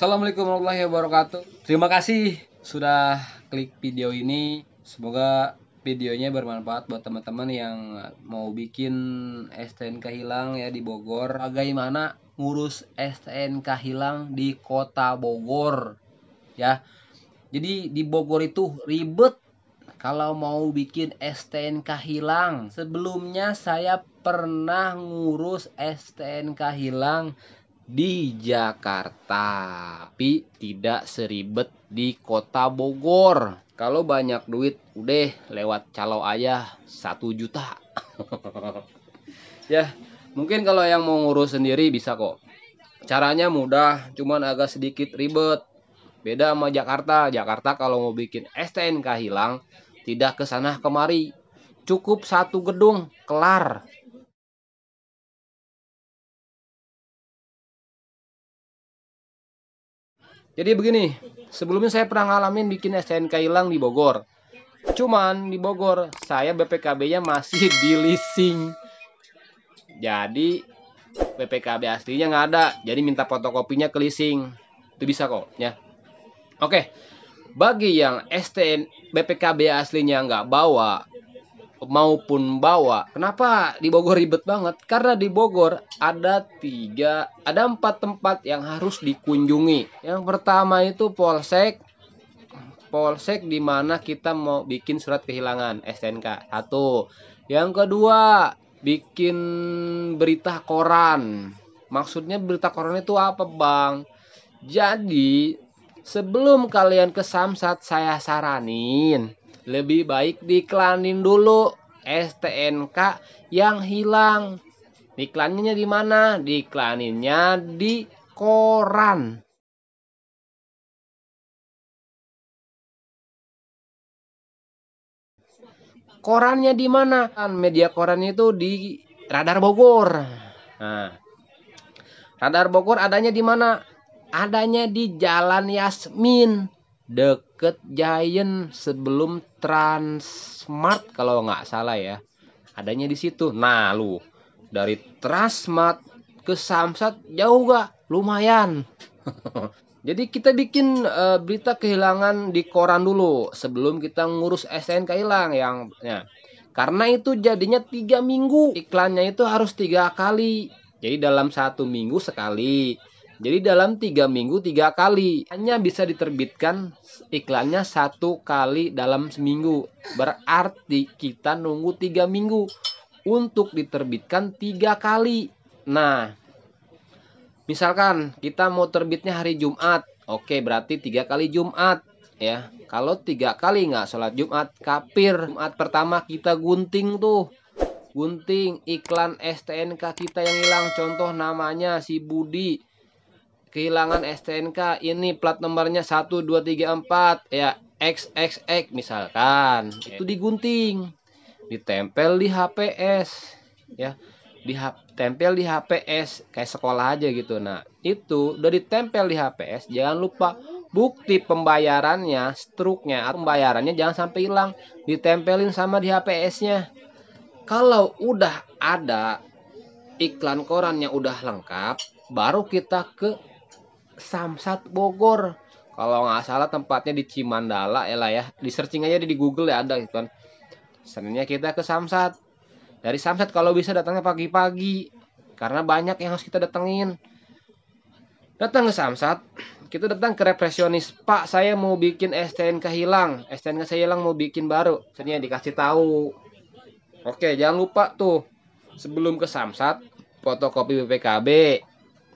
Assalamualaikum warahmatullahi wabarakatuh. Terima kasih sudah klik video ini. Semoga videonya bermanfaat buat teman-teman yang mau bikin STNK hilang ya di Bogor. Bagaimana ngurus STNK hilang di Kota Bogor? Ya. Jadi di Bogor itu ribet kalau mau bikin STNK hilang. Sebelumnya saya pernah ngurus STNK hilang di Jakarta, tapi tidak seribet di kota Bogor. Kalau banyak duit, udah lewat calo ayah satu juta. ya, mungkin kalau yang mau ngurus sendiri bisa kok. Caranya mudah, cuman agak sedikit ribet. Beda sama Jakarta. Jakarta kalau mau bikin STNK hilang, tidak ke sana kemari. Cukup satu gedung, kelar. Jadi begini, sebelumnya saya pernah ngalamin bikin STNK hilang di Bogor. Cuman di Bogor saya BPKB-nya masih di leasing. Jadi BPKB aslinya nggak ada. Jadi minta fotokopinya ke leasing. Itu bisa kok ya. Oke. Bagi yang STN BPKB aslinya nggak bawa, maupun Bawa. Kenapa di Bogor ribet banget? Karena di Bogor ada tiga, ada empat tempat yang harus dikunjungi. Yang pertama itu Polsek, Polsek di mana kita mau bikin surat kehilangan STNK satu. Yang kedua bikin berita koran. Maksudnya berita koran itu apa bang? Jadi sebelum kalian ke Samsat saya saranin lebih baik diklanin dulu STNK yang hilang. Diklaninnya di mana? Diklaninnya di koran. Korannya di mana? Kan media koran itu di Radar Bogor. Nah, Radar Bogor adanya di mana? Adanya di Jalan Yasmin deket Giant sebelum Transmart kalau nggak salah ya adanya di situ nah lu dari Transmart ke Samsat jauh gak lumayan jadi kita bikin e, berita kehilangan di koran dulu sebelum kita ngurus SNK hilang yang ya. karena itu jadinya tiga minggu iklannya itu harus tiga kali jadi dalam satu minggu sekali jadi dalam tiga minggu tiga kali hanya bisa diterbitkan iklannya satu kali dalam seminggu. Berarti kita nunggu tiga minggu untuk diterbitkan tiga kali. Nah, misalkan kita mau terbitnya hari Jumat, oke berarti tiga kali Jumat ya. Kalau tiga kali nggak sholat Jumat, kapir. Jumat pertama kita gunting tuh gunting iklan STNK kita yang hilang contoh namanya si Budi kehilangan STNK ini plat nomornya 1234 ya XXX misalkan itu digunting ditempel di HPS ya di tempel di HPS kayak sekolah aja gitu nah itu udah ditempel di HPS jangan lupa bukti pembayarannya struknya atau pembayarannya jangan sampai hilang ditempelin sama di HPS-nya kalau udah ada iklan korannya udah lengkap baru kita ke Samsat Bogor. Kalau nggak salah tempatnya di Cimandala ya lah ya. Di searching aja di Google ya ada gitu kan. Seninnya kita ke Samsat. Dari Samsat kalau bisa datangnya pagi-pagi. Karena banyak yang harus kita datengin. Datang ke Samsat, kita datang ke represionis. Pak, saya mau bikin STNK hilang. STNK saya hilang mau bikin baru. Seninnya dikasih tahu. Oke, jangan lupa tuh. Sebelum ke Samsat, fotokopi BPKB,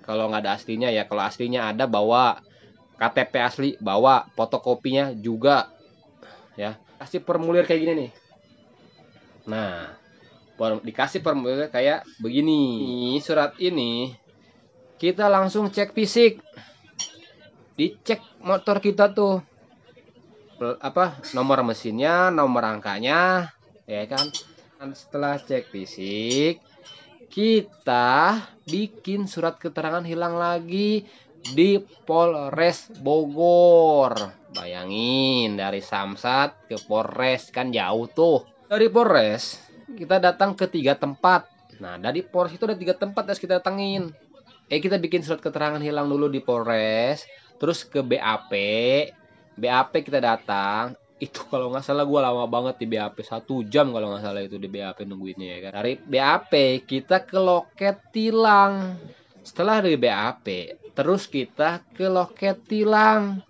kalau nggak ada aslinya ya kalau aslinya ada bawa KTP asli bawa fotokopinya juga ya kasih formulir kayak gini nih nah dikasih formulir kayak begini surat ini kita langsung cek fisik dicek motor kita tuh apa nomor mesinnya nomor angkanya ya kan setelah cek fisik kita bikin surat keterangan hilang lagi di Polres Bogor. Bayangin dari Samsat ke Polres kan jauh tuh. Dari Polres kita datang ke tiga tempat. Nah dari Polres itu ada tiga tempat yang kita datengin. Eh kita bikin surat keterangan hilang dulu di Polres, terus ke BAP. BAP kita datang, itu kalau nggak salah gue lama banget di BAP satu jam kalau nggak salah itu di BAP nungguinnya ya kan dari BAP kita ke loket tilang setelah dari BAP terus kita ke loket tilang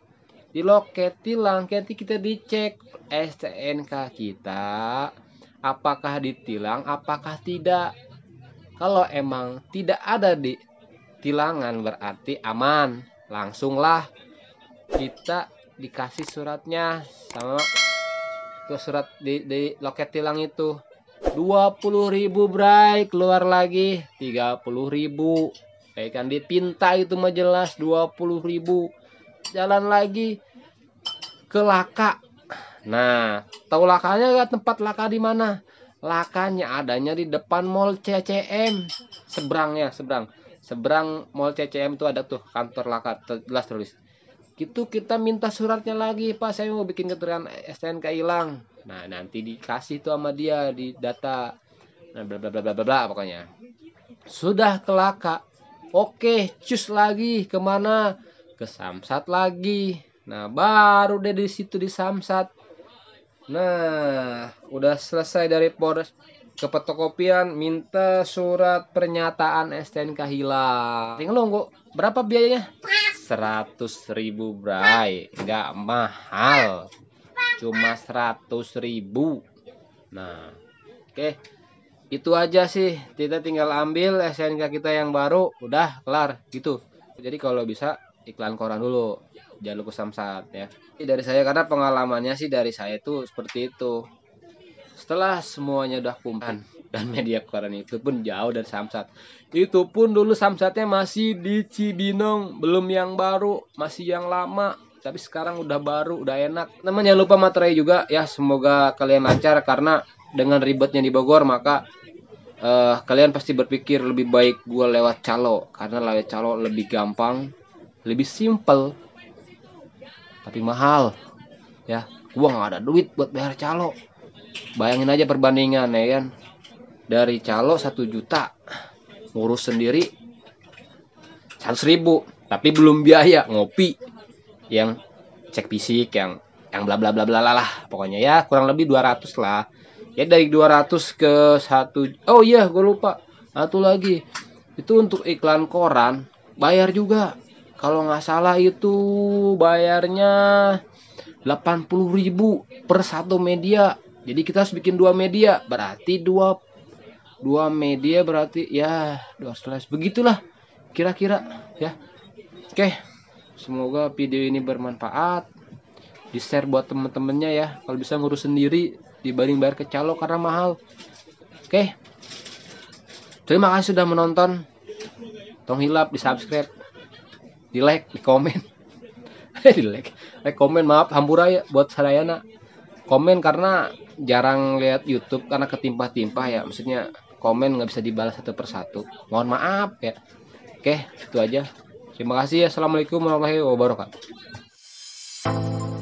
di loket tilang nanti kita dicek STNK kita apakah ditilang apakah tidak kalau emang tidak ada di tilangan berarti aman langsunglah kita dikasih suratnya sama ke surat di, di loket tilang itu ribu Bray keluar lagi 30.000 kayak kan dipinta itu mah jelas ribu jalan lagi ke laka nah tahu lakanya gak tempat laka di mana lakanya adanya di depan mall CCM seberang ya seberang seberang mall CCM tuh ada tuh kantor laka jelas tulis gitu kita minta suratnya lagi pak saya mau bikin keterangan STNK hilang nah nanti dikasih tuh sama dia di data nah bla bla bla bla bla, bla pokoknya sudah kelaka oke cus lagi kemana ke samsat lagi nah baru deh di situ di samsat nah udah selesai dari Polres ke petokopian minta surat pernyataan STNK hilang. Tinggal lo berapa biayanya? 100 ribu bray, nggak mahal, cuma 100 ribu. Nah, oke, okay. itu aja sih. Kita tinggal ambil SNK kita yang baru, udah kelar gitu. Jadi kalau bisa iklan koran dulu, jangan lupa samsat ya. Dari saya karena pengalamannya sih dari saya itu seperti itu. Setelah semuanya udah kumpul dan media koran itu pun jauh dari Samsat. Itu pun dulu Samsatnya masih di Cibinong, belum yang baru, masih yang lama. Tapi sekarang udah baru, udah enak. Teman jangan lupa materai juga ya, semoga kalian lancar karena dengan ribetnya di Bogor maka uh, kalian pasti berpikir lebih baik gue lewat calo karena lewat calo lebih gampang, lebih simple, tapi mahal ya. Gue gak ada duit buat bayar calo bayangin aja perbandingan ya kan dari calo 1 juta ngurus sendiri 100.000 ribu tapi belum biaya ngopi yang cek fisik yang yang bla bla bla bla lah pokoknya ya kurang lebih 200 lah ya dari 200 ke 1 oh iya gue lupa satu lagi itu untuk iklan koran bayar juga kalau nggak salah itu bayarnya 80.000 per satu media jadi kita harus bikin dua media, berarti dua dua media berarti ya dua 200 begitulah kira-kira ya. Oke. Semoga video ini bermanfaat. Di-share buat temen-temennya ya. Kalau bisa ngurus sendiri dibanding bayar ke calo karena mahal. Oke. Terima kasih sudah menonton. Tong hilap di subscribe, di like, di komen, di like, like komen maaf hampura ya buat sarayana komen karena jarang lihat YouTube karena ketimpah-timpah ya maksudnya komen nggak bisa dibalas satu persatu mohon maaf ya oke itu aja terima kasih ya. assalamualaikum warahmatullahi wabarakatuh